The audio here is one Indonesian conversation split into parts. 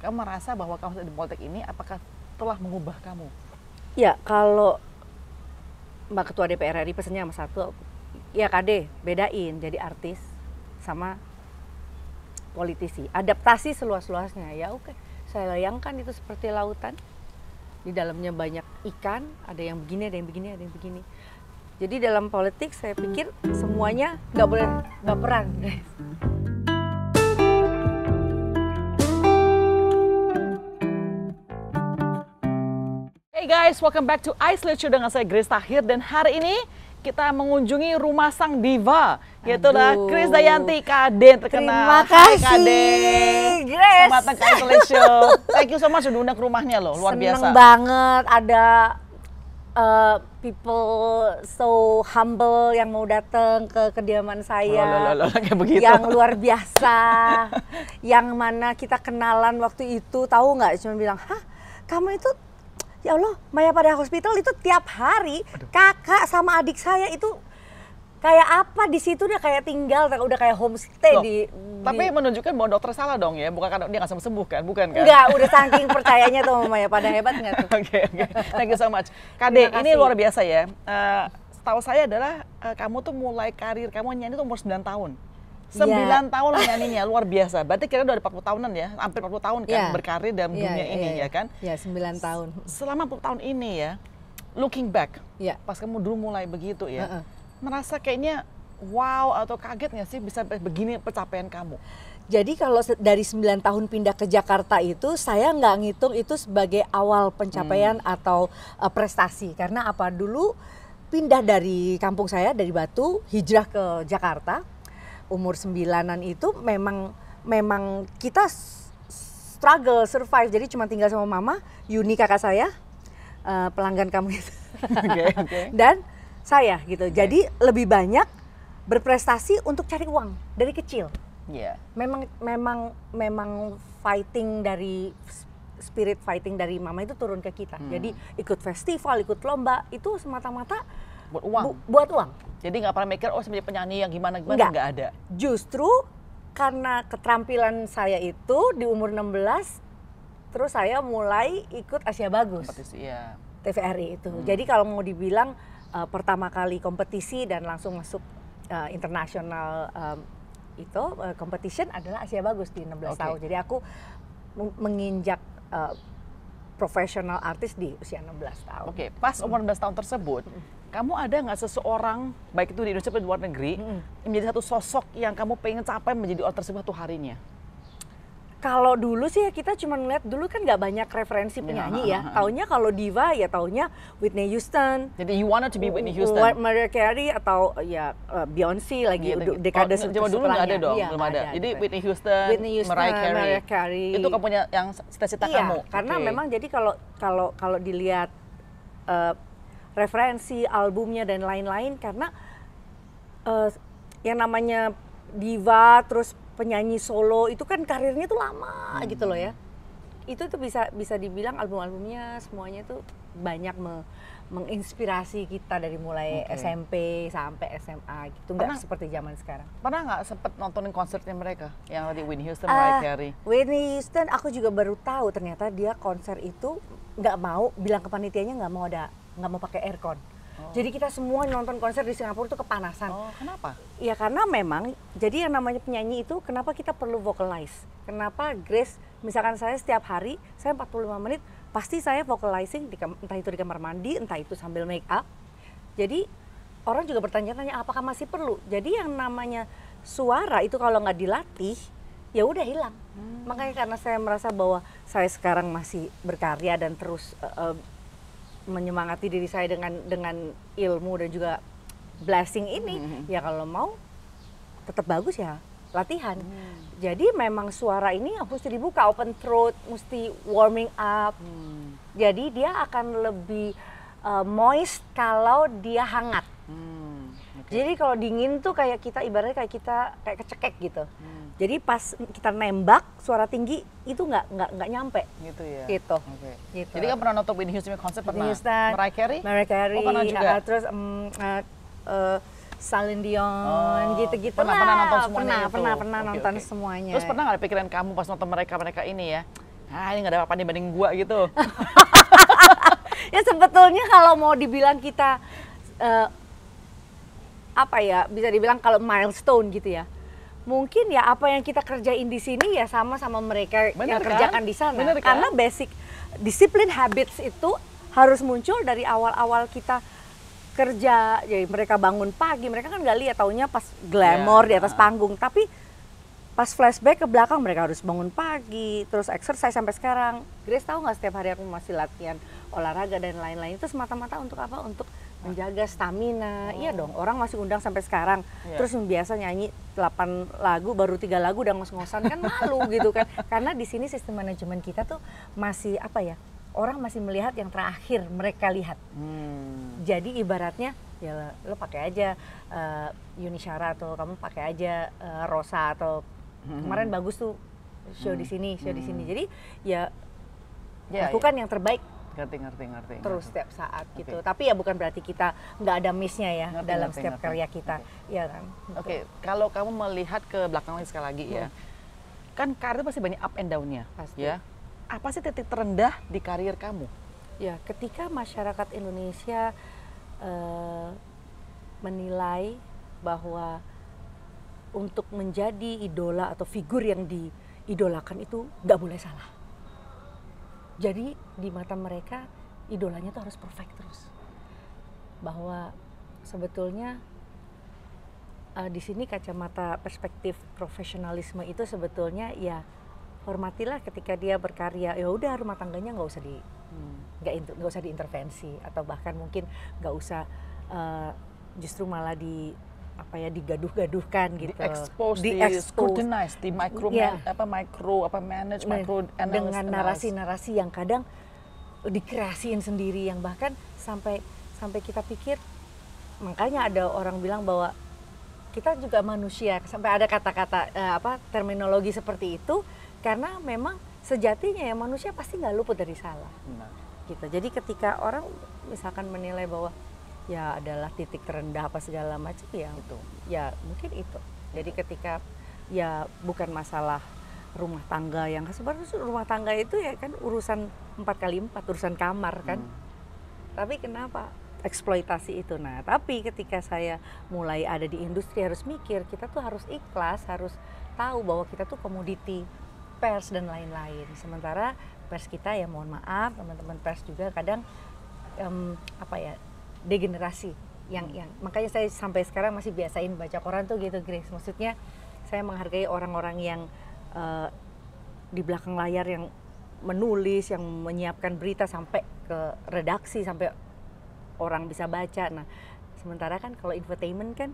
kamu merasa bahwa kamu di Poltek ini apakah telah mengubah kamu? Ya, kalau Mbak Ketua DPR RI pesannya sama satu, ya KD, bedain jadi artis sama politisi. Adaptasi seluas-luasnya, ya oke. Saya layangkan itu seperti lautan. Di dalamnya banyak ikan, ada yang begini, ada yang begini, ada yang begini. Jadi dalam politik saya pikir semuanya nggak boleh baperan, guys. guys, welcome back to Ice Literature dengan saya Grace Tahir dan hari ini kita mengunjungi rumah sang diva yaitu lah Chris Dayanti Kaden terkenal. Terima kasih. Kaden. Grace. Selamat datang ke Show. Thank you so much sudah undang ke rumahnya loh, luar Seneng biasa. Seneng banget ada uh, people so humble yang mau datang ke kediaman saya. Oh, Lalalala, kayak begitu. Yang luar biasa. yang mana kita kenalan waktu itu tahu nggak cuma bilang, "Hah, kamu itu ya Allah Maya pada hospital itu tiap hari Aduh. kakak sama adik saya itu kayak apa di situ udah kayak tinggal udah kayak homestay Loh, di tapi menunjukkan bahwa dokter salah dong ya bukan karena dia nggak sembuh sembuh kan bukan kan Nggak udah saking percayanya tuh Maya pada hebat nggak tuh oke okay, oke okay. thank you so much Kade ini luar biasa ya uh, setahu saya adalah uh, kamu tuh mulai karir kamu nyanyi tuh umur 9 tahun Sembilan yeah. tahun menyanyinya luar biasa. Berarti kira kira udah ada 40 tahunan ya, hampir 40 tahun kan yeah. berkarir dalam iya, yeah, dunia yeah, ini yeah. ya kan? Ya, yeah, 9 tahun. Selama 40 tahun ini ya, looking back, yeah. pas kamu dulu mulai begitu ya, uh -uh. merasa kayaknya wow atau kaget nggak sih bisa begini pencapaian kamu? Jadi kalau dari 9 tahun pindah ke Jakarta itu saya nggak ngitung itu sebagai awal pencapaian hmm. atau uh, prestasi karena apa dulu pindah dari kampung saya dari Batu hijrah ke Jakarta umur sembilanan itu memang memang kita struggle survive jadi cuma tinggal sama mama Yuni kakak saya uh, pelanggan kamu okay, okay. dan saya gitu okay. jadi lebih banyak berprestasi untuk cari uang dari kecil yeah. memang memang memang fighting dari spirit fighting dari mama itu turun ke kita hmm. jadi ikut festival ikut lomba itu semata-mata buat uang. Bu, buat uang. Jadi nggak pernah mikir oh sebagai penyanyi yang gimana gimana nggak ada. Justru karena keterampilan saya itu di umur 16 terus saya mulai ikut Asia Bagus. Kompetisi ya. TVRI itu. Hmm. Jadi kalau mau dibilang uh, pertama kali kompetisi dan langsung masuk uh, internasional um, itu uh, competition adalah Asia Bagus di 16 okay. tahun. Jadi aku menginjak uh, profesional artis di usia 16 tahun. Oke, okay. pas umur 16 tahun tersebut, kamu ada nggak seseorang baik itu di Indonesia atau di luar negeri mm -hmm. menjadi satu sosok yang kamu pengen capai menjadi orang tersebut tuh harinya? Kalau dulu sih ya, kita cuma ngeliat dulu kan nggak banyak referensi iya, penyanyi yeah. ya. Taunya kalau diva ya taunya Whitney Houston. Jadi you wanted to be Whitney Houston. Mariah Carey atau ya uh, Beyonce lagi gitu. dekade oh, sebelumnya. dulu nggak ada dong, ya, belum ada. ada. Jadi gitu. Whitney Houston, Whitney Houston Mariah, Carey. Mariah Carey. Itu kamu punya yang cita-cita iya, kamu. karena okay. memang jadi kalau kalau kalau dilihat uh, referensi albumnya dan lain-lain karena uh, yang namanya diva terus penyanyi solo itu kan karirnya tuh lama hmm. gitu loh ya itu tuh bisa bisa dibilang album-albumnya semuanya tuh banyak me, menginspirasi kita dari mulai okay. SMP sampai SMA gitu nggak seperti zaman sekarang pernah nggak sempet nontonin konsernya mereka yang di Win Houston uh, Mariah Carey Whitney Houston aku juga baru tahu ternyata dia konser itu nggak mau bilang ke panitianya nggak mau ada nggak mau pakai aircon. Oh. Jadi kita semua nonton konser di Singapura itu kepanasan. Oh, kenapa? Ya karena memang jadi yang namanya penyanyi itu kenapa kita perlu vocalize? Kenapa Grace misalkan saya setiap hari saya 45 menit pasti saya vocalizing di, entah itu di kamar mandi, entah itu sambil make up. Jadi orang juga bertanya-tanya apakah masih perlu. Jadi yang namanya suara itu kalau nggak dilatih ya udah hilang. Hmm. Makanya karena saya merasa bahwa saya sekarang masih berkarya dan terus uh, uh, menyemangati diri saya dengan dengan ilmu dan juga blessing ini hmm. ya kalau mau tetap bagus ya latihan. Hmm. Jadi memang suara ini harus dibuka open throat, mesti warming up. Hmm. Jadi dia akan lebih uh, moist kalau dia hangat. Hmm. Okay. Jadi kalau dingin tuh kayak kita ibaratnya kayak kita kayak kecekek gitu. Hmm jadi pas kita nembak suara tinggi itu nggak nggak nggak nyampe. Gitu ya. Gitu. Okay. gitu. Jadi kan pernah nonton Whitney Houston konser pernah. Houston, Mariah Carey. Mariah Carey. Oh, pernah juga. Uh, terus um, uh, uh, Salin Dion, oh, gitu-gitu oh, pernah, Pernah nonton semuanya pernah, itu? Pernah, pernah okay, nonton okay. semuanya. Terus pernah nggak ada pikiran kamu pas nonton mereka-mereka ini ya? Ah, ini nggak ada apa-apa dibanding gua gitu. ya sebetulnya kalau mau dibilang kita uh, apa ya bisa dibilang kalau milestone gitu ya mungkin ya apa yang kita kerjain di sini ya sama sama mereka Bener yang kan? kerjakan di sana. kan? Karena basic disiplin habits itu harus muncul dari awal-awal kita kerja. Jadi ya, mereka bangun pagi, mereka kan nggak lihat taunya pas glamor yeah. di iya. atas panggung, tapi pas flashback ke belakang mereka harus bangun pagi, terus exercise sampai sekarang. Grace tahu nggak setiap hari aku masih latihan olahraga dan lain-lain itu semata-mata untuk apa? Untuk menjaga stamina. Oh. Iya dong, orang masih undang sampai sekarang. Yeah. Terus biasa nyanyi 8 lagu baru tiga lagu udah ngos-ngosan kan malu gitu kan. Karena di sini sistem manajemen kita tuh masih apa ya? Orang masih melihat yang terakhir mereka lihat. Hmm. Jadi ibaratnya ya lo pakai aja uh, atau kamu pakai aja uh, Rosa atau hmm. kemarin bagus tuh show hmm. di sini, show hmm. di sini. Jadi ya ya lakukan ya. yang terbaik ngerti ngerti ngerti terus ngerti. setiap saat okay. gitu tapi ya bukan berarti kita nggak ada missnya ya ngerti, dalam ngerti, setiap ngerti. karya kita okay. ya kan oke okay. kalau kamu melihat ke belakang lagi sekali lagi ya, hmm. ya kan karir pasti banyak up and downnya pasti ya apa sih titik terendah di karir kamu ya ketika masyarakat Indonesia uh, menilai bahwa untuk menjadi idola atau figur yang diidolakan itu nggak boleh salah jadi di mata mereka idolanya tuh harus perfect terus. Bahwa sebetulnya uh, di sini kacamata perspektif profesionalisme itu sebetulnya ya hormatilah ketika dia berkarya ya udah rumah tangganya nggak usah di hmm. nggak hmm. nggak usah diintervensi atau bahkan mungkin nggak usah uh, justru malah di apa ya digaduh-gaduhkan gitu. expose, di scrutinize, iya. di micro ya. apa micro apa manage nah, micro analysis, dengan narasi-narasi yang kadang dikreasiin sendiri yang bahkan sampai sampai kita pikir makanya ada orang bilang bahwa kita juga manusia sampai ada kata-kata eh, apa terminologi seperti itu karena memang sejatinya ya manusia pasti nggak luput dari salah. Nah. Gitu. Jadi ketika orang misalkan menilai bahwa ya adalah titik terendah apa segala macam ya itu ya mungkin itu jadi ketika ya bukan masalah rumah tangga yang sebenarnya rumah tangga itu ya kan urusan empat kali empat urusan kamar kan hmm. tapi kenapa eksploitasi itu nah tapi ketika saya mulai ada di industri harus mikir kita tuh harus ikhlas harus tahu bahwa kita tuh komoditi pers dan lain-lain sementara pers kita ya mohon maaf teman-teman pers juga kadang um, apa ya degenerasi yang hmm. yang makanya saya sampai sekarang masih biasain baca koran tuh gitu Grace maksudnya saya menghargai orang-orang yang uh, di belakang layar yang menulis yang menyiapkan berita sampai ke redaksi sampai orang bisa baca nah sementara kan kalau infotainment kan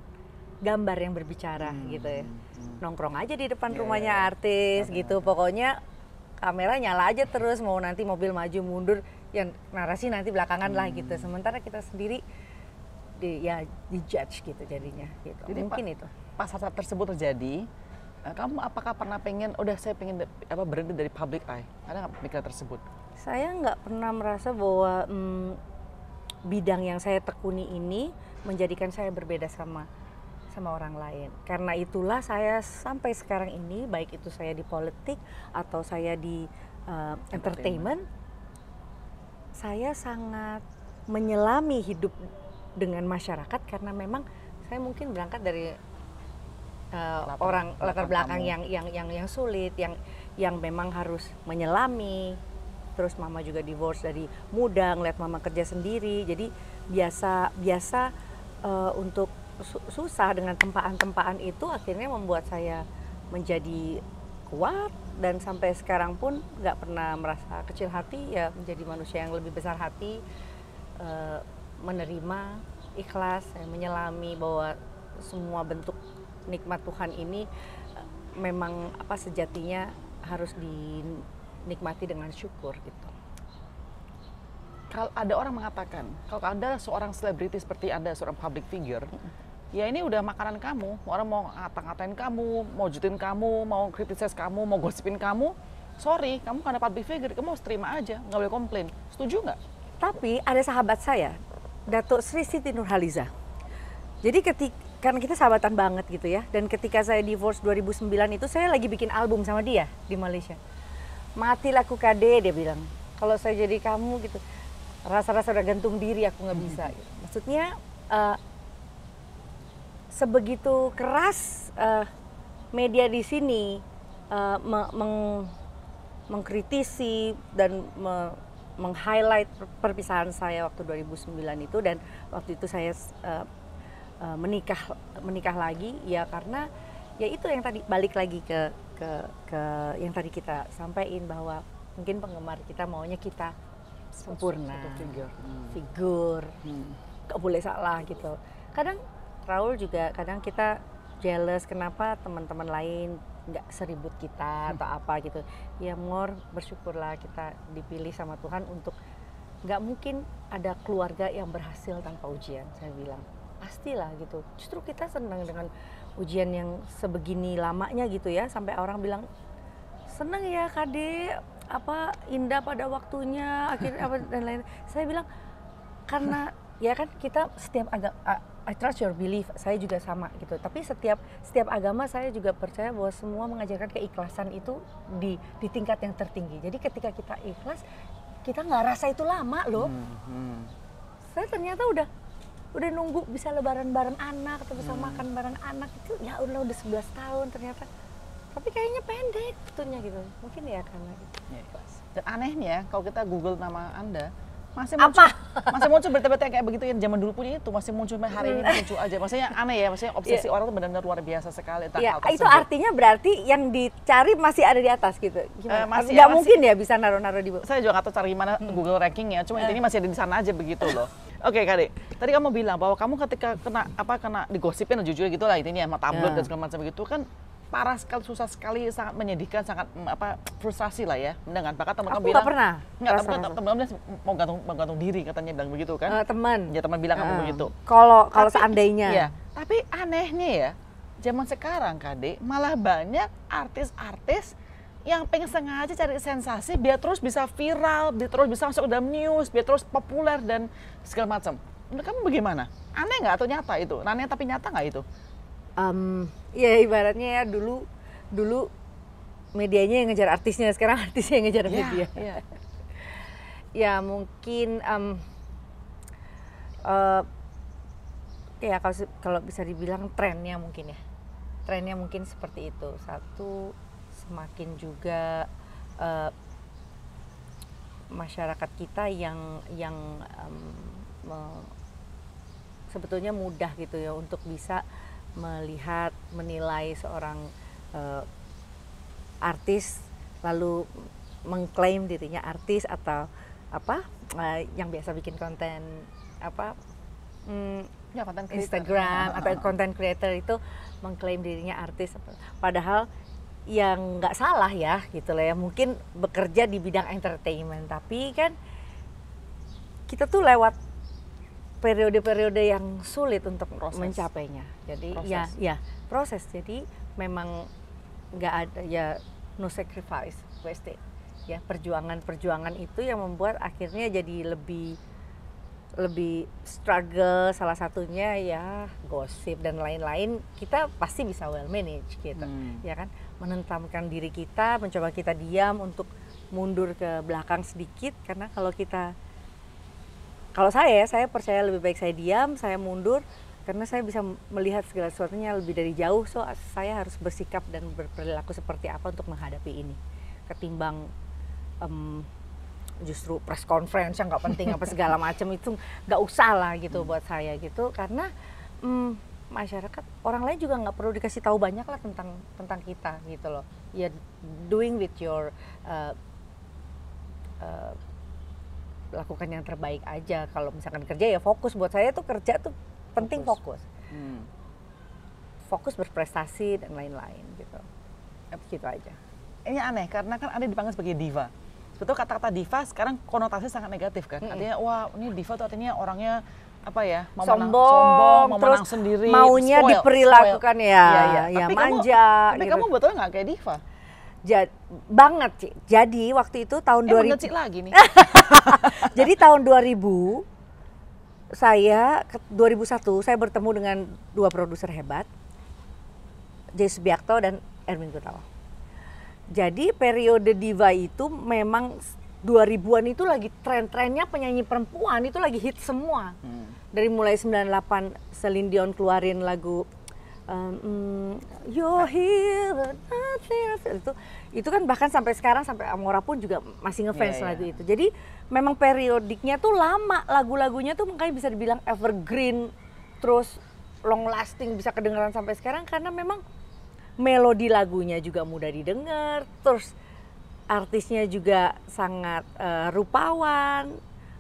gambar yang berbicara hmm, gitu ya hmm. nongkrong aja di depan yeah, rumahnya iya, iya. artis yeah. gitu pokoknya kamera nyala aja terus mau nanti mobil maju mundur yang narasi nanti belakangan hmm. lah gitu hmm. sementara kita sendiri di, ya dijudge gitu jadinya gitu Jadi mungkin pa itu pas saat tersebut terjadi eh, kamu apakah pernah pengen udah saya pengen apa berhenti dari public eye ada nggak pikiran tersebut saya nggak pernah merasa bahwa hmm, bidang yang saya tekuni ini menjadikan saya berbeda sama sama orang lain. Karena itulah saya sampai sekarang ini baik itu saya di politik atau saya di uh, entertainment saya sangat menyelami hidup dengan masyarakat karena memang saya mungkin berangkat dari uh, latar, orang latar belakang yang yang yang yang sulit yang yang memang harus menyelami terus mama juga divorce dari muda ngeliat mama kerja sendiri jadi biasa biasa uh, untuk su susah dengan tempaan-tempaan itu akhirnya membuat saya menjadi kuat dan sampai sekarang pun nggak pernah merasa kecil hati ya menjadi manusia yang lebih besar hati e, menerima ikhlas ya, menyelami bahwa semua bentuk nikmat Tuhan ini e, memang apa sejatinya harus dinikmati dengan syukur gitu. Kalau ada orang mengatakan kalau ada seorang selebriti seperti anda seorang public figure ya ini udah makanan kamu orang mau ngata-ngatain kamu mau jutin kamu mau kritisis kamu mau gosipin kamu sorry kamu kan dapat big figure kamu harus terima aja nggak boleh komplain setuju nggak tapi ada sahabat saya Datuk Sri Siti Nurhaliza jadi ketika karena kita sahabatan banget gitu ya dan ketika saya divorce 2009 itu saya lagi bikin album sama dia di Malaysia mati laku kade dia bilang kalau saya jadi kamu gitu rasa-rasa udah gantung diri aku nggak bisa hmm. maksudnya uh, sebegitu keras uh, media di sini uh, me meng mengkritisi dan me meng-highlight perpisahan saya waktu 2009 itu dan waktu itu saya uh, menikah menikah lagi ya karena ya itu yang tadi balik lagi ke ke ke yang tadi kita sampaikan bahwa mungkin penggemar kita maunya kita sempurna figur hmm. figur hmm. gak boleh salah gitu kadang Raul juga kadang kita jealous kenapa teman-teman lain nggak seribut kita hmm. atau apa gitu ya more bersyukurlah kita dipilih sama Tuhan untuk nggak mungkin ada keluarga yang berhasil tanpa ujian saya bilang pastilah gitu justru kita senang dengan ujian yang sebegini lamanya gitu ya sampai orang bilang seneng ya kade apa indah pada waktunya akhirnya apa dan lain saya bilang karena ya kan kita setiap agak I trust your belief. Saya juga sama gitu. Tapi setiap setiap agama saya juga percaya bahwa semua mengajarkan keikhlasan itu di di tingkat yang tertinggi. Jadi ketika kita ikhlas, kita nggak rasa itu lama loh. Hmm, hmm. Saya ternyata udah udah nunggu bisa lebaran bareng anak atau bisa hmm. makan bareng anak itu ya Allah udah 11 tahun ternyata. Tapi kayaknya pendek tentunya gitu. Mungkin ya karena itu. Ya, ya. Dan anehnya kalau kita Google nama Anda, masih muncul, apa? masih muncul berita-berita kayak begitu yang zaman dulu punya itu masih muncul hari ini hmm. muncul aja. Maksudnya aneh ya, maksudnya obsesi yeah. orang itu benar-benar luar biasa sekali yeah. hal ah, Itu artinya berarti yang dicari masih ada di atas gitu. Gimana? Eh, masih, Gak ya, mungkin ya bisa naruh-naruh di Saya juga nggak cari gimana hmm. Google ranking ya, cuma uh. Eh. ini masih ada di sana aja begitu loh. Oke okay, tadi kamu bilang bahwa kamu ketika kena apa kena digosipin jujur gitu lah intinya sama tabloid yeah. dan iya. segala macam begitu kan parah sekali, susah sekali, sangat menyedihkan, sangat mm, apa frustrasi lah ya mendengar. Bahkan teman-teman bilang nggak pernah. Enggak, teman-teman bilang mau gantung mau gantung diri katanya bilang begitu kan? Uh, teman. Ya teman bilang uh, eh, kamu begitu. Kalau kalau seandainya. Iya. tapi anehnya ya zaman sekarang Kade malah banyak artis-artis yang pengen sengaja cari sensasi biar terus bisa viral, biar terus bisa masuk ke dalam news, biar terus populer dan segala macam. Menurut kamu bagaimana? Aneh nggak atau nyata itu? Aneh tapi nyata nggak itu? um, ya ibaratnya ya dulu dulu medianya yang ngejar artisnya sekarang artisnya yang ngejar iya, media yeah. ya mungkin um, uh, ya kalau kalau bisa dibilang trennya mungkin ya trennya mungkin seperti itu satu semakin juga uh, masyarakat kita yang yang um, me, sebetulnya mudah gitu ya untuk bisa melihat menilai seorang uh, artis lalu mengklaim dirinya artis atau apa uh, yang biasa bikin konten apa mm, ya, konten Instagram atau konten creator itu mengklaim dirinya artis padahal yang nggak salah ya gitu lah ya mungkin bekerja di bidang entertainment tapi kan kita tuh lewat periode-periode yang sulit untuk proses. mencapainya. Jadi ya, proses. ya ya proses. Jadi memang nggak ada ya no sacrifice wasted. Ya perjuangan-perjuangan itu yang membuat akhirnya jadi lebih lebih struggle salah satunya ya gosip dan lain-lain kita pasti bisa well manage gitu hmm. ya kan menentamkan diri kita mencoba kita diam untuk mundur ke belakang sedikit karena kalau kita kalau saya, ya, saya percaya lebih baik saya diam, saya mundur, karena saya bisa melihat segala sesuatunya lebih dari jauh. So, saya harus bersikap dan berperilaku seperti apa untuk menghadapi ini, ketimbang um, justru press conference yang nggak penting apa segala macam itu nggak usah lah gitu hmm. buat saya gitu, karena um, masyarakat orang lain juga nggak perlu dikasih tahu banyak lah tentang tentang kita gitu loh. Ya doing with your uh, uh, lakukan yang terbaik aja kalau misalkan kerja ya fokus buat saya tuh kerja tuh penting fokus fokus, hmm. fokus berprestasi dan lain-lain gitu gitu aja ini aneh karena kan ada dipanggil sebagai diva sebetulnya kata-kata diva sekarang konotasinya sangat negatif kan artinya wah ini diva tuh artinya orangnya apa ya mau sombong, menang, sombong mau terus menang sendiri maunya spoil, diperilakukan ya, spoil. ya ya, ya. ya manja kamu, tapi kamu betulnya gitu. nggak kayak diva Ja banget sih Jadi waktu itu tahun eh, 2000 lagi nih. Jadi tahun 2000 saya 2001 saya bertemu dengan dua produser hebat. Jay Subiakto dan Erwin Gutawa. Jadi periode diva itu memang 2000-an itu lagi tren-trennya penyanyi perempuan itu lagi hit semua. Hmm. Dari mulai 98 Celine Dion keluarin lagu um, you're here itu itu kan bahkan sampai sekarang sampai Amora pun juga masih ngefans yeah, lagu iya. yeah. itu jadi memang periodiknya tuh lama lagu-lagunya tuh makanya bisa dibilang evergreen terus long lasting bisa kedengaran sampai sekarang karena memang melodi lagunya juga mudah didengar terus artisnya juga sangat uh, rupawan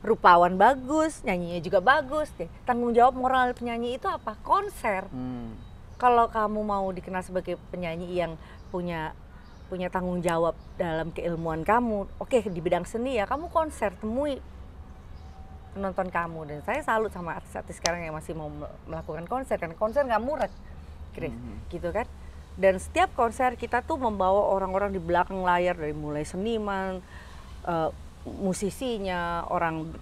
rupawan bagus, nyanyinya juga bagus deh. Tanggung jawab moral penyanyi itu apa? Konser. Hmm kalau kamu mau dikenal sebagai penyanyi yang punya punya tanggung jawab dalam keilmuan kamu, oke okay, di bidang seni ya kamu konser temui penonton kamu dan saya salut sama artis-artis sekarang yang masih mau melakukan konser karena konser nggak murah, Chris, mm -hmm. gitu kan? Dan setiap konser kita tuh membawa orang-orang di belakang layar dari mulai seniman, uh, musisinya, orang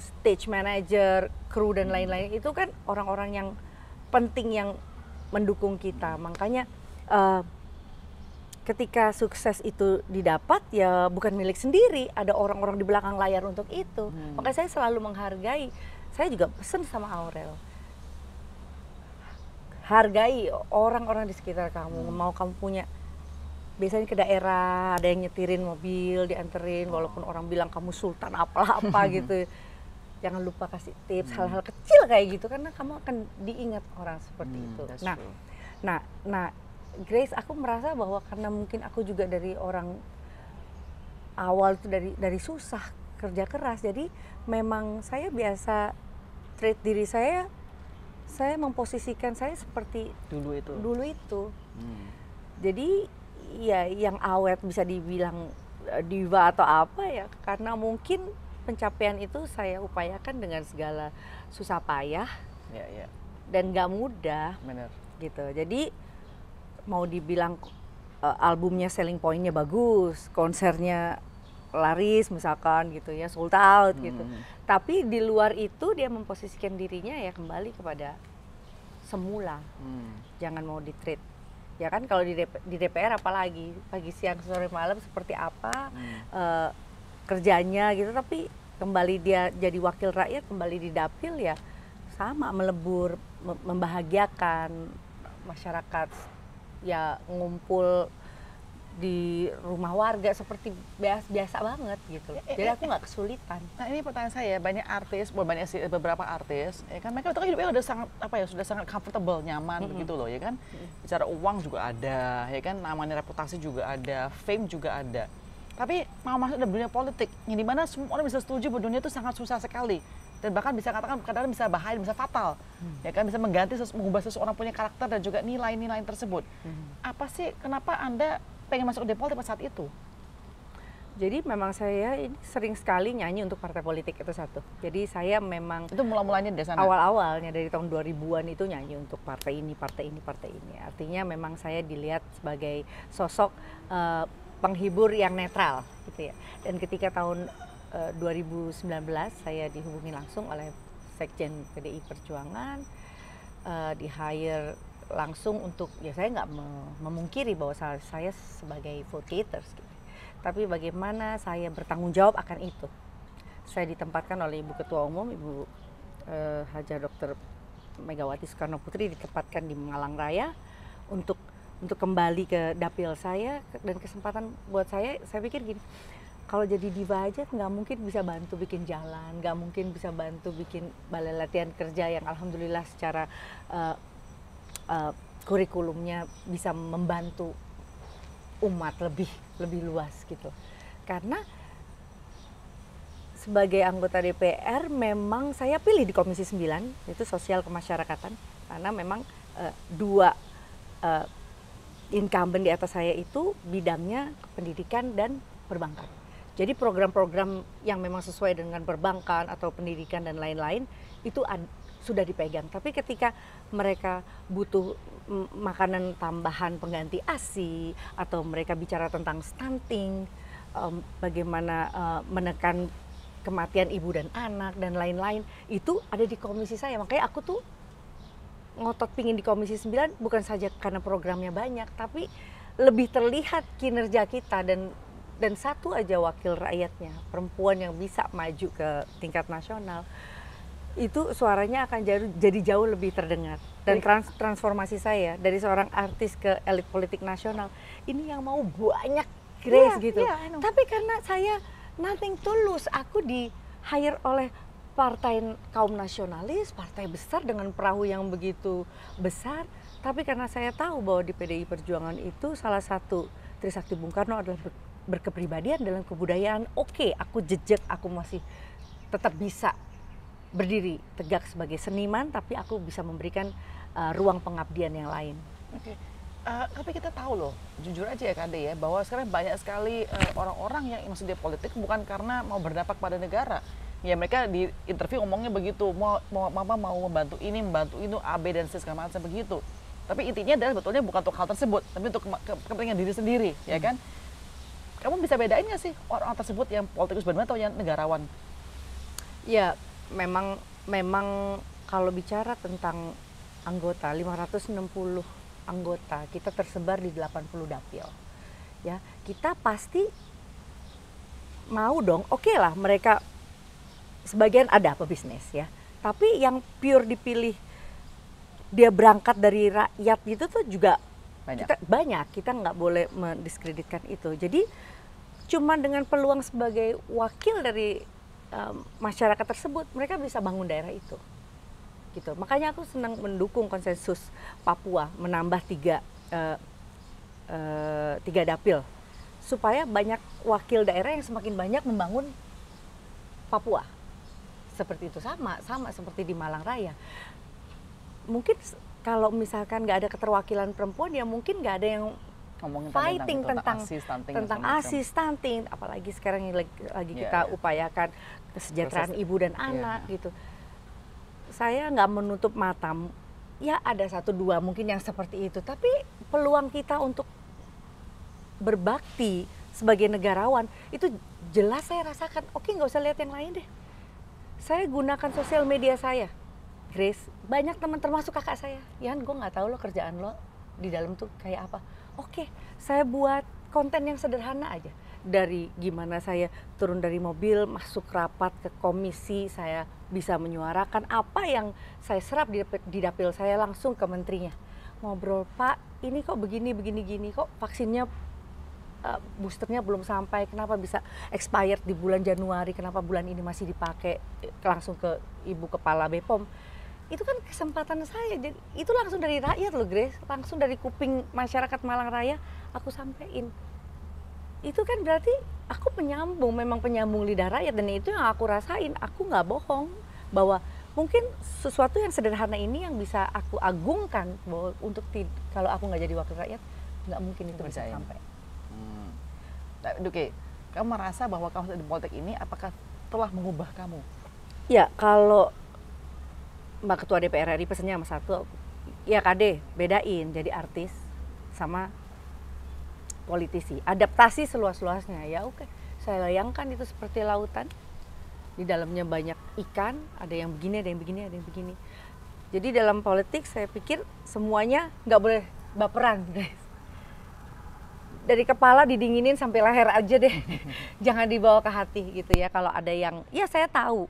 stage manager, kru dan mm-hmm. lain-lain mm -hmm. itu kan orang-orang yang penting yang mendukung kita. Makanya uh, ketika sukses itu didapat ya bukan milik sendiri, ada orang-orang di belakang layar untuk itu. Hmm. Makanya saya selalu menghargai. Saya juga pesen sama Aurel. Hargai orang-orang di sekitar kamu. Hmm. Mau kamu punya biasanya ke daerah ada yang nyetirin mobil dianterin walaupun orang bilang kamu sultan apalah apa gitu jangan lupa kasih tips hal-hal hmm. kecil kayak gitu karena kamu akan diingat orang seperti hmm, itu nah true. nah nah Grace aku merasa bahwa karena mungkin aku juga dari orang awal itu dari dari susah kerja keras jadi memang saya biasa treat diri saya saya memposisikan saya seperti dulu itu dulu itu hmm. jadi ya yang awet bisa dibilang eh, diva atau apa ya karena mungkin pencapaian itu saya upayakan dengan segala susah payah ya, ya. dan gak mudah Bener. gitu jadi mau dibilang uh, albumnya selling pointnya bagus konsernya laris misalkan gitu ya sold out gitu. hmm. gitu tapi di luar itu dia memposisikan dirinya ya kembali kepada semula hmm. jangan mau di treat ya kan kalau di DPR, di DPR apalagi pagi siang sore malam seperti apa hmm. uh, kerjanya gitu tapi kembali dia jadi wakil rakyat kembali di dapil ya sama melebur membahagiakan masyarakat ya ngumpul di rumah warga seperti biasa, biasa banget gitu. Eh, eh, jadi eh, aku nggak kesulitan. Nah ini pertanyaan saya banyak artis, banyak beberapa artis, ya kan mereka itu hidupnya udah sangat apa ya sudah sangat comfortable, nyaman mm -hmm. begitu loh ya kan. Bicara uang juga ada, ya kan namanya reputasi juga ada, fame juga ada. Tapi mau masuk dalam dunia politik, yang dimana semua orang bisa setuju bahwa dunia itu sangat susah sekali dan bahkan bisa katakan kadang kadang bisa bahaya, bisa fatal, hmm. ya kan bisa mengganti mengubah seseorang punya karakter dan juga nilai-nilai tersebut. Hmm. Apa sih kenapa anda pengen masuk ke politik pada saat itu? Jadi memang saya ini sering sekali nyanyi untuk partai politik itu satu. Jadi saya memang itu mulai mulanya dari sana. Awal-awalnya dari tahun 2000-an itu nyanyi untuk partai ini, partai ini, partai ini. Artinya memang saya dilihat sebagai sosok uh, penghibur yang netral gitu ya. Dan ketika tahun uh, eh, 2019 saya dihubungi langsung oleh Sekjen PDI Perjuangan uh, di hire langsung untuk ya saya nggak memungkiri bahwa saya sebagai voters gitu. tapi bagaimana saya bertanggung jawab akan itu saya ditempatkan oleh ibu ketua umum ibu eh, Hajar Dr Megawati Soekarno Putri ditempatkan di Malang Raya untuk untuk kembali ke dapil saya dan kesempatan buat saya saya pikir gini kalau jadi diva aja nggak mungkin bisa bantu bikin jalan nggak mungkin bisa bantu bikin balai latihan kerja yang alhamdulillah secara uh, uh, kurikulumnya bisa membantu umat lebih lebih luas gitu karena sebagai anggota DPR memang saya pilih di Komisi 9 itu sosial kemasyarakatan karena memang uh, dua uh, incumbent di atas saya itu bidangnya pendidikan dan perbankan. Jadi program-program yang memang sesuai dengan perbankan atau pendidikan dan lain-lain itu ad, sudah dipegang. Tapi ketika mereka butuh mm, makanan tambahan pengganti ASI atau mereka bicara tentang stunting, um, bagaimana uh, menekan kematian ibu dan anak dan lain-lain, itu ada di komisi saya. Makanya aku tuh ngotot pingin di Komisi 9 bukan saja karena programnya banyak, tapi lebih terlihat kinerja kita dan dan satu aja wakil rakyatnya perempuan yang bisa maju ke tingkat nasional itu suaranya akan jadi, jadi jauh lebih terdengar dan iya. trans transformasi saya dari seorang artis ke elit politik nasional ini yang mau banyak grace yeah, gitu yeah, tapi karena saya nothing tulus aku di hire oleh partai kaum nasionalis, partai besar dengan perahu yang begitu besar, tapi karena saya tahu bahwa di PDI Perjuangan itu salah satu Trisakti Bung Karno adalah berkepribadian dalam kebudayaan. Oke, okay, aku jejak, aku masih tetap bisa berdiri tegak sebagai seniman, tapi aku bisa memberikan uh, ruang pengabdian yang lain. Oke. Okay. Uh, eh, tapi kita tahu loh, jujur aja ya Kade ya, bahwa sekarang banyak sekali eh, orang-orang uh, yang masuk di politik bukan karena mau berdampak pada negara, ya mereka di interview ngomongnya begitu mau mau mama mau membantu ini membantu itu A B dan C segala macam begitu tapi intinya adalah sebetulnya bukan untuk hal tersebut tapi untuk ke kepentingan diri sendiri ya hmm. ya kan kamu bisa bedain nggak sih orang, orang tersebut yang politikus benar atau yang negarawan ya memang memang kalau bicara tentang anggota 560 anggota kita tersebar di 80 dapil ya kita pasti mau dong oke okay lah mereka sebagian ada pebisnis ya tapi yang pure dipilih dia berangkat dari rakyat itu tuh juga banyak kita, banyak kita nggak boleh mendiskreditkan itu jadi cuma dengan peluang sebagai wakil dari um, masyarakat tersebut mereka bisa bangun daerah itu gitu makanya aku senang mendukung konsensus Papua menambah tiga uh, uh, tiga dapil supaya banyak wakil daerah yang semakin banyak membangun Papua seperti itu sama sama seperti di Malang Raya mungkin kalau misalkan nggak ada keterwakilan perempuan ya mungkin nggak ada yang ngomongin fighting tentang tentang, tentang asis stunting apalagi sekarang lagi, lagi yeah, kita yeah. upayakan kesejahteraan Proses, ibu dan iya. anak yeah. gitu saya nggak menutup mata ya ada satu dua mungkin yang seperti itu tapi peluang kita untuk berbakti sebagai negarawan itu jelas saya rasakan oke nggak usah lihat yang lain deh saya gunakan sosial media saya Grace banyak teman termasuk kakak saya Yan gue nggak tahu lo kerjaan lo di dalam tuh kayak apa oke saya buat konten yang sederhana aja dari gimana saya turun dari mobil masuk rapat ke komisi saya bisa menyuarakan apa yang saya serap di, di dapil saya langsung ke menterinya ngobrol pak ini kok begini begini gini kok vaksinnya Busternya eh, boosternya belum sampai, kenapa bisa expired di bulan Januari, kenapa bulan ini masih dipakai eh, langsung ke ibu kepala BPOM. Itu kan kesempatan saya, jadi itu langsung dari rakyat loh Grace, langsung dari kuping masyarakat Malang Raya aku sampein. Itu kan berarti aku penyambung, memang penyambung lidah rakyat dan itu yang aku rasain, aku nggak bohong bahwa mungkin sesuatu yang sederhana ini yang bisa aku agungkan bahwa untuk kalau aku nggak jadi wakil rakyat nggak mungkin itu bisa sampai oke okay. kamu merasa bahwa kamu di politik ini apakah telah mengubah kamu ya kalau mbak ketua DPR RI pesannya sama satu ya kade bedain jadi artis sama politisi adaptasi seluas-luasnya ya oke okay. saya layangkan itu seperti lautan di dalamnya banyak ikan ada yang begini ada yang begini ada yang begini jadi dalam politik saya pikir semuanya nggak boleh baperan guys dari kepala didinginin sampai leher aja deh. Jangan dibawa ke hati gitu ya. Kalau ada yang ya saya tahu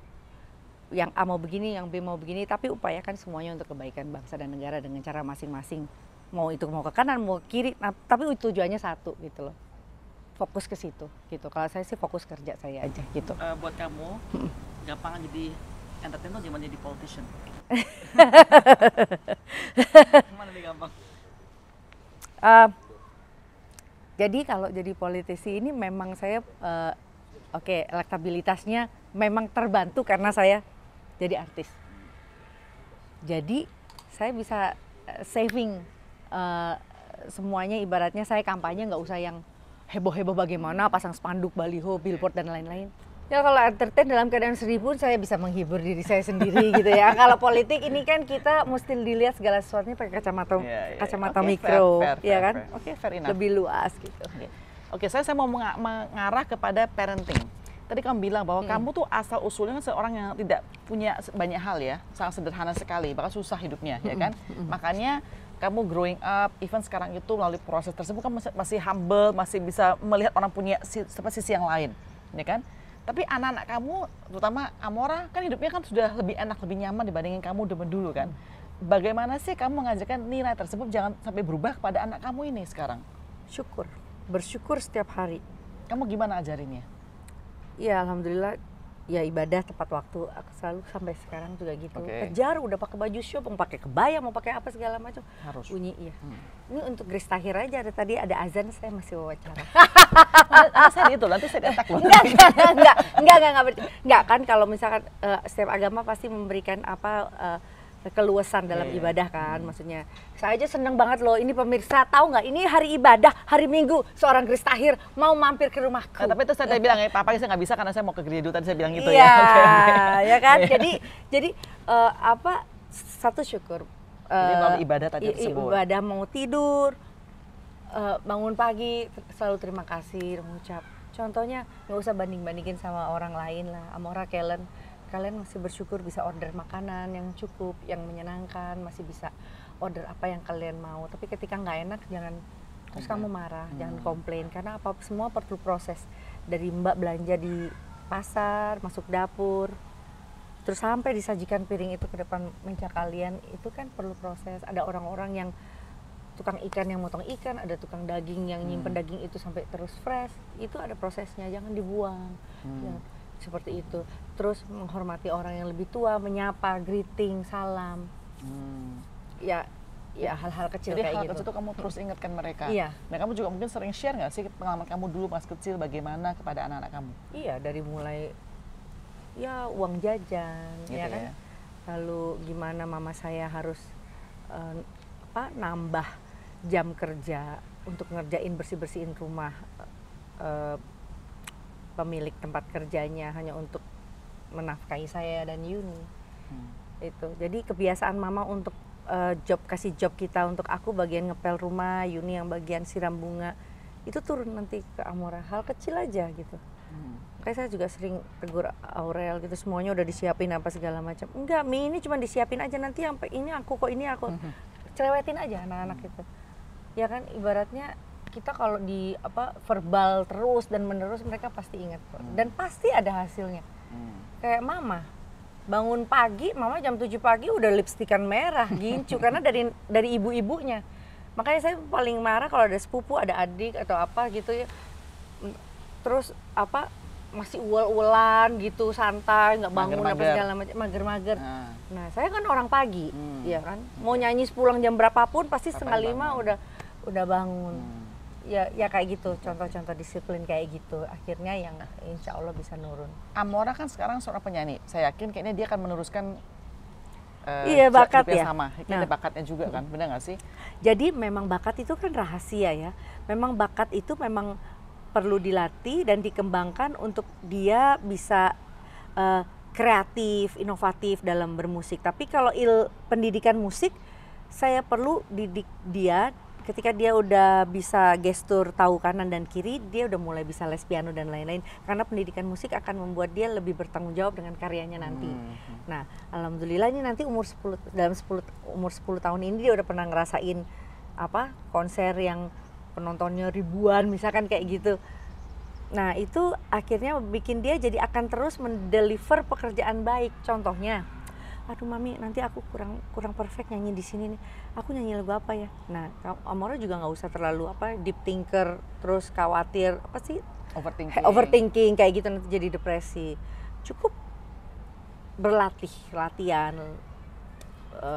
yang A mau begini, yang B mau begini, tapi upayakan semuanya untuk kebaikan bangsa dan negara dengan cara masing-masing. Mau itu mau ke kanan, mau ke kiri, nah, tapi tujuannya satu gitu loh. Fokus ke situ gitu. Kalau saya sih fokus kerja saya aja gitu. Uh, buat kamu, gampang jadi entertainer tuh gimana jadi politician? Gimana lebih gampang? Eh, jadi kalau jadi politisi ini memang saya uh, oke okay, elektabilitasnya memang terbantu karena saya jadi artis. Jadi saya bisa eh, saving uh, semuanya ibaratnya saya kampanye nggak usah yang heboh-heboh bagaimana pasang spanduk baliho billboard dan lain-lain Ya kalau entertain dalam keadaan seribu saya bisa menghibur diri saya sendiri gitu ya. Kalau politik ini kan kita mesti dilihat segala sesuatunya pakai kacamata yeah, yeah. Iya. kacamata okay, mikro, fair, fair, ya fair, kan? Oke, okay, fair enough. Lebih luas gitu. Oke, okay. okay, saya saya mau mengarah kepada parenting. Tadi kamu bilang bahwa hmm. kamu tuh asal usulnya kan seorang yang tidak punya banyak hal ya, sangat sederhana sekali, bahkan susah hidupnya, ya kan? Hmm, hmm, hmm. Makanya kamu growing up, even sekarang itu melalui proses tersebut kan masih, masih humble, masih bisa melihat orang punya sisi, sisi yang lain, ya kan? Tapi anak-anak kamu, terutama Amora, kan hidupnya kan sudah lebih enak, lebih nyaman dibandingin kamu demen dulu kan. Hmm. Bagaimana sih kamu mengajarkan nilai tersebut jangan sampai berubah pada anak kamu ini sekarang? Syukur, bersyukur setiap hari. Kamu gimana ajarinnya? Ya, alhamdulillah ya ibadah tepat waktu aku selalu sampai sekarang juga gitu okay. kejar udah pakai baju show mau pakai kebaya mau pakai apa segala macam harus bunyi iya hmm. ini untuk Grace Tahir aja ada tadi ada azan saya masih wawancara saya itu nanti saya datang enggak enggak enggak enggak enggak enggak kan kalau misalkan uh, setiap agama pasti memberikan apa uh, keluasan dalam yeah. ibadah kan maksudnya saya aja seneng banget loh ini pemirsa tahu nggak ini hari ibadah hari minggu seorang Chris mau mampir ke rumahku nah, tapi itu saya bilang ya papa saya nggak bisa karena saya mau ke gereja tadi saya bilang gitu yeah, ya iya, okay, ya kan iya. jadi jadi uh, apa satu syukur uh, ibadah tadi tersebut. ibadah mau tidur uh, bangun pagi selalu terima kasih mengucap contohnya nggak usah banding bandingin sama orang lain lah sama orang Kellen kalian masih bersyukur bisa order makanan yang cukup, yang menyenangkan, masih bisa order apa yang kalian mau. Tapi ketika nggak enak jangan terus kamu marah, hmm. jangan komplain karena apa semua perlu proses dari Mbak belanja di pasar, masuk dapur, terus sampai disajikan piring itu ke depan meja kalian itu kan perlu proses. Ada orang-orang yang tukang ikan yang motong ikan, ada tukang daging yang nyimpen hmm. daging itu sampai terus fresh, itu ada prosesnya, jangan dibuang. Hmm. Jangan ya seperti itu terus menghormati orang yang lebih tua menyapa greeting salam hmm. ya ya hal-hal kecil Jadi kayak hal gitu. kecil itu kamu terus ingatkan mereka. Iya. Dan nah, kamu juga mungkin sering share nggak sih pengalaman kamu dulu pas kecil bagaimana kepada anak-anak kamu? Iya, dari mulai ya uang jajan, gitu ya, ya. kan. Lalu gimana mama saya harus eh, apa nambah jam kerja untuk ngerjain bersih-bersihin rumah eh, pemilik tempat kerjanya hanya untuk menafkahi saya dan Yuni hmm. itu jadi kebiasaan mama untuk uh, job kasih job kita untuk aku bagian ngepel rumah Yuni yang bagian siram bunga itu turun nanti ke Amora hal kecil aja gitu hmm. kayak saya juga sering tegur Aurel gitu semuanya udah disiapin apa segala macam enggak mie ini cuma disiapin aja nanti yang ini aku kok ini aku hmm. cerewetin aja anak-anak hmm. itu ya kan ibaratnya kita kalau di apa verbal terus dan menerus mereka pasti ingat Hmm. Dan pasti ada hasilnya. Hmm. Kayak mama bangun pagi, mama jam 7 pagi udah lipstikan merah, gincu karena dari dari ibu-ibunya. Makanya saya paling marah kalau ada sepupu, ada adik atau apa gitu ya. Terus apa masih uel ulan gitu santai nggak bangun mager, apa segala macam mager-mager nah. nah saya kan orang pagi hmm. ya kan mau iya. nyanyi sepulang jam berapapun pasti setengah lima udah udah bangun hmm ya ya kayak gitu contoh-contoh disiplin kayak gitu akhirnya yang insya Allah bisa nurun Amora kan sekarang seorang penyanyi saya yakin kayaknya dia akan meneruskan uh, iya bakat ya sama kayaknya nah. bakatnya juga kan benar nggak sih jadi memang bakat itu kan rahasia ya memang bakat itu memang perlu dilatih dan dikembangkan untuk dia bisa uh, kreatif inovatif dalam bermusik tapi kalau il pendidikan musik saya perlu didik dia ketika dia udah bisa gestur tahu kanan dan kiri dia udah mulai bisa les piano dan lain-lain karena pendidikan musik akan membuat dia lebih bertanggung jawab dengan karyanya nanti hmm. hmm. nah alhamdulillahnya nanti umur 10 dalam 10 umur 10 tahun ini dia udah pernah ngerasain apa konser yang penontonnya ribuan misalkan kayak gitu nah itu akhirnya bikin dia jadi akan terus mendeliver pekerjaan baik contohnya aduh mami nanti aku kurang kurang perfect nyanyi di sini nih aku nyanyi lagu apa ya nah Amora juga nggak usah terlalu apa deep thinker terus khawatir apa sih overthinking overthinking kayak gitu nanti jadi depresi cukup berlatih latihan eh,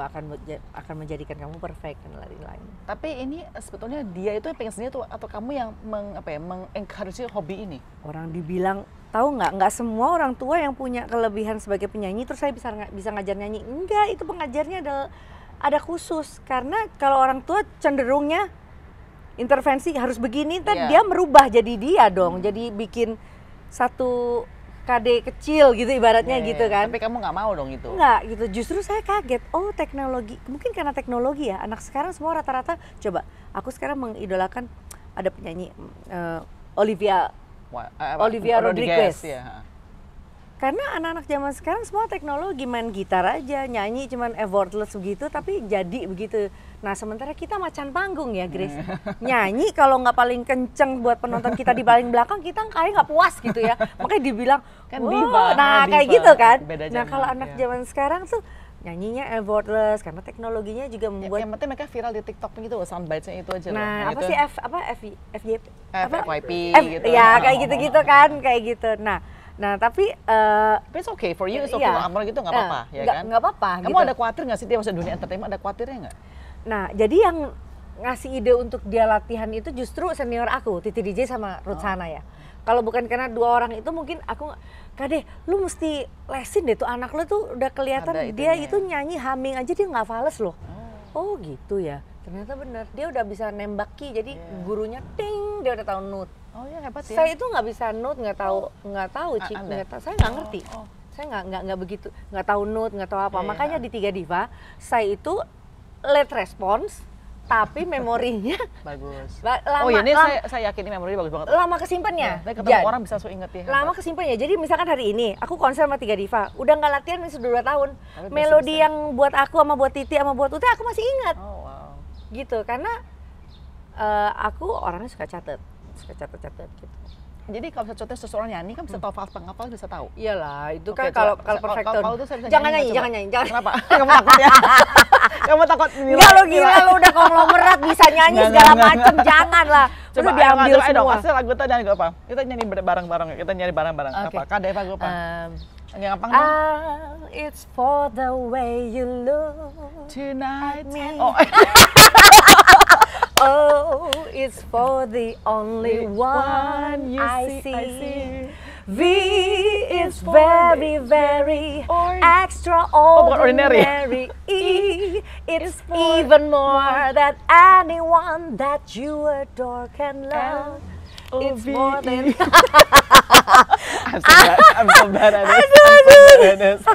akan akan menjadikan kamu perfect dan lain-lain. Tapi ini sebetulnya dia itu yang pengen sendiri tuh atau kamu yang meng, apa ya mengencourage hobi ini? Orang dibilang tahu nggak nggak semua orang tua yang punya kelebihan sebagai penyanyi terus saya bisa bisa ngajar nyanyi enggak itu pengajarnya ada ada khusus karena kalau orang tua cenderungnya intervensi harus begini kan yeah. dia merubah jadi dia dong hmm. jadi bikin satu KD kecil gitu ibaratnya yeah, gitu iya. kan tapi kamu nggak mau dong itu nggak gitu justru saya kaget oh teknologi mungkin karena teknologi ya anak sekarang semua rata-rata coba aku sekarang mengidolakan ada penyanyi uh, Olivia Eh, Olivia Rodriguez. Rodriguez ya. Karena anak-anak zaman sekarang semua teknologi main gitar aja, nyanyi cuman effortless begitu, tapi jadi begitu. Nah sementara kita macan panggung ya Grace, nyanyi kalau nggak paling kenceng buat penonton kita di paling belakang kita kayak nggak puas gitu ya. Makanya dibilang, kan oh, diva, nah diva. kayak gitu kan. Beda nah kalau anak ya. zaman sekarang tuh nyanyinya effortless karena teknologinya juga ya, membuat ya, yang penting mereka viral di TikTok gitu loh soundbite-nya itu aja nah apa gitu. sih F apa F F eh, apa? FYP F, gitu ya nah, kayak gitu-gitu kan kayak gitu nah Nah, tapi uh, it's okay for you, it's okay yeah. gitu nggak apa-apa, eh, ya gak, kan? Nggak apa-apa. Kamu gitu. ada khawatir nggak sih dia masuk dunia entertainment ada khawatirnya nggak? Nah, jadi yang ngasih ide untuk dia latihan itu justru senior aku, Titi DJ sama Rutsana oh. ya kalau bukan karena dua orang itu mungkin aku kade lu mesti lesin deh tuh anak lu tuh udah kelihatan dia itu ya. nyanyi humming aja dia nggak fals loh oh. oh gitu ya ternyata bener dia udah bisa nembak ki jadi yeah. gurunya ting dia udah tahu nut oh ya hebat ya saya itu nggak bisa nut nggak tahu oh. nggak oh. tahu cik ah, nggak tahu saya nggak ngerti oh, oh. saya nggak nggak nggak begitu nggak tahu nut nggak tahu apa yeah, iya, makanya yeah. di tiga diva saya itu late response tapi memorinya bagus. Lama, oh iya, ini lama, saya, saya yakin ini memorinya bagus banget. Lama kesimpannya. Ya, orang bisa so inget ya. Lama kesimpannya. Jadi misalkan hari ini aku konser sama tiga diva, udah nggak latihan ini sudah dua tahun. Tapi Melodi bisa. yang buat aku sama buat Titi sama buat Uta aku masih ingat. Oh, wow. Gitu karena uh, aku orangnya suka catet, suka catet-catet gitu jadi kalau bisa contoh seseorang nyanyi kan bisa hmm. tahu hafal penghafal bisa tahu. Iyalah, itu kan kalau kalau perfector. Kalau tuh saya bisa jangan nyanyi, jangan nyanyi, jangan. Kenapa? Kamu takut ya? Kamu takut nilai. Enggak gila lo udah konglomerat bisa nyanyi segala macam, jangan lah. Coba diambil semua. Dong, lagu tadi nyanyi apa? Kita nyanyi bareng-bareng, ya, kita nyanyi bareng-bareng. Apa? Kade apa gue apa? Yang gampang dong. Ah, it's for the way you look tonight. Oh. O oh, is for the only one, one I, see, see. I, see, V is very, very or extraordinary. e is even more than anyone that you adore can love. It's more than. I'm so bad. I'm so bad at this. I'm so bad at this.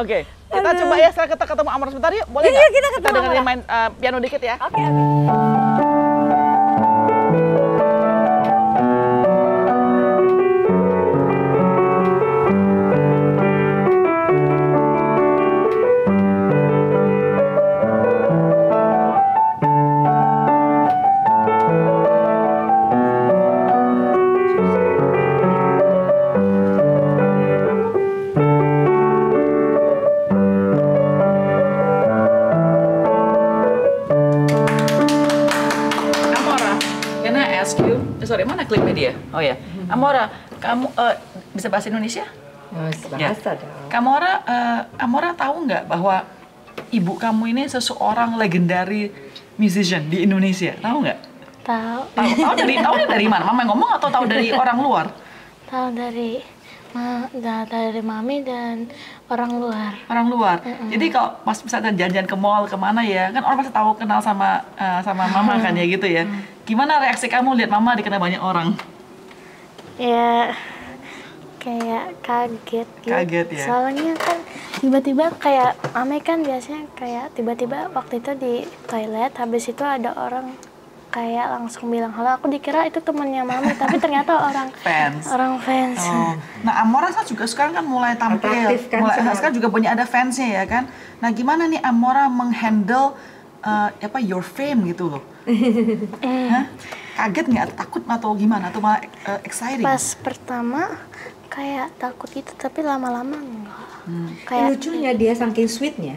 Oke, okay. kita Aduh. coba ya setelah kita ketemu Amar sebentar yuk, boleh iya, nggak? Iya, kita ketemu. Kita dengerin main uh, piano dikit ya. Oke, okay, oke. Okay. sore mana klik media? Oh ya, Amora, kamu uh, bisa bahasa Indonesia? Mas, ya, bahasa ya. dong. Kamora, uh, eh, Amora tahu nggak bahwa ibu kamu ini seseorang legendary musician di Indonesia? Tahu nggak? Tahu. Tahu dari tahu dari mana? Mama ngomong atau tahu dari orang luar? Tahu dari ma dari mami dan orang luar. Orang luar. Mm -hmm. Jadi kalau pas misalnya jalan-jalan ke mall kemana ya, kan orang pasti tahu kenal sama uh, sama mama kan ya gitu ya. Mm Gimana reaksi kamu lihat mama kena banyak orang? Ya kayak kaget gitu. Kaget ya. Soalnya kan tiba-tiba kayak Ame kan biasanya kayak tiba-tiba waktu itu di toilet habis itu ada orang kayak langsung bilang halo aku dikira itu temennya mami tapi ternyata orang fans orang fans oh. nah Amora kan juga sekarang kan mulai tampil kan mulai sekarang. sekarang juga banyak ada fansnya ya kan nah gimana nih Amora menghandle uh, apa your fame gitu loh Eh. Hah? Kaget nggak? Takut atau gimana? Atau malah uh, exciting? Pas pertama kayak takut itu tapi lama-lama enggak. Hmm. Kayak lucunya dia saking sweetnya,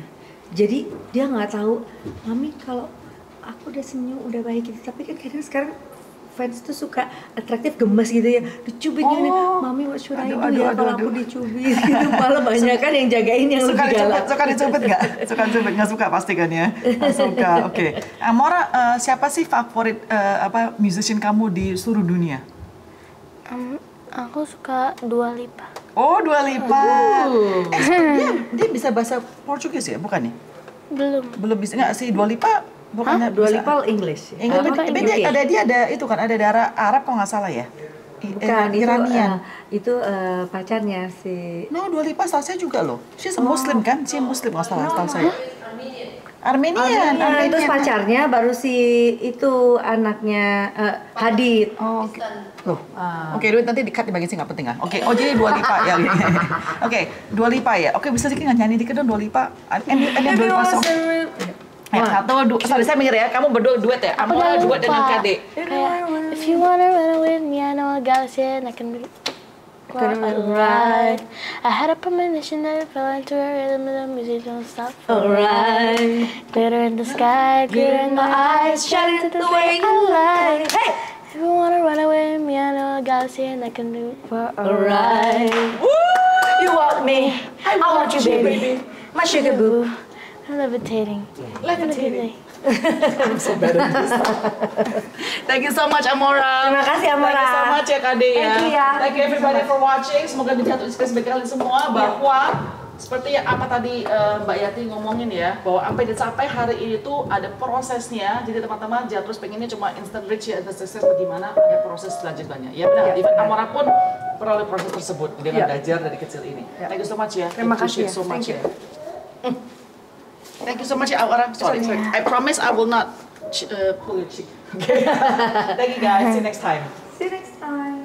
jadi dia nggak tahu, mami kalau aku udah senyum udah baik gitu, tapi kan kadang sekarang fans tuh suka atraktif gemes gitu ya dicubit oh. gini mami what should aduh, I do aduh, ya aduh, kalau aduh. aku dicubit gitu malah banyak kan yang jagain yang suka lebih galak suka dicubit gak? suka dicubit gak suka pasti kan ya nggak suka oke okay. Eh, Amora uh, eh, siapa sih favorit uh, apa musician kamu di seluruh dunia um, aku suka dua lipa oh dua lipa uh. eh, dia, dia bisa bahasa Portugis ya bukan nih ya? belum belum bisa nggak sih dua lipa bukan Hah? Dua Lipa English. Ya? English. English. ada dia ada itu kan ada darah Arab kalau nggak salah ya. Eh, bukan eh, itu uh, eh, itu uh, pacarnya si No, Dua Lipa setahu saya juga loh. She's oh. Muslim kan? Si Muslim nggak salah setahu saya. Armenian, Armenian. Armenian. Terus kan? pacarnya baru si itu anaknya uh, eh, Hadid. Oh, okay. Uh. Oke, ah. okay, nanti dikat di bagian sini nggak penting kan? Oke, okay. oh jadi dua lipa ya. Oke, okay. dua lipa ya. Oke, okay, bisa sedikit nyanyi dikit dong dua lipa. ini dua lipa song. Eh, satu, dua. Sorry, saya mikir ya. Kamu berdua duet ya? Amola duet dengan KD. Kayak, if you wanna run away with me, I know a galaxy and I can be... Alright, I had a premonition that it fell into a rhythm and the music don't stop. Alright, glitter in the sky, glitter in my eyes, shining to the way I like. Hey, if you wanna run away with me, I know a galaxy and I can do it for alright. You want me, I want you, baby, my sugar boo. Levitating. Levitating. I'm so bad at this. Thank you so much Amora. Terima kasih Amora. Thank you so much ya Kade ya. Thank you, ya. Thank you everybody for watching. Semoga dicatat sebagai kalian semua ya. bahwa seperti yang apa tadi uh, Mbak Yati ngomongin ya bahwa sampai sampai hari ini tuh ada prosesnya jadi teman-teman jangan terus pengennya cuma instant rich ya instant sukses bagaimana ada proses selanjutnya ya benar yeah. even Amora pun melalui proses tersebut dengan yeah. belajar dari kecil ini yeah. thank you so much ya terima kasih ya. so much thank you. ya Thank you so much, Sorry. Sorry. I promise I will not uh, pull your cheek. Okay. Thank you guys. See you next time. See you next time.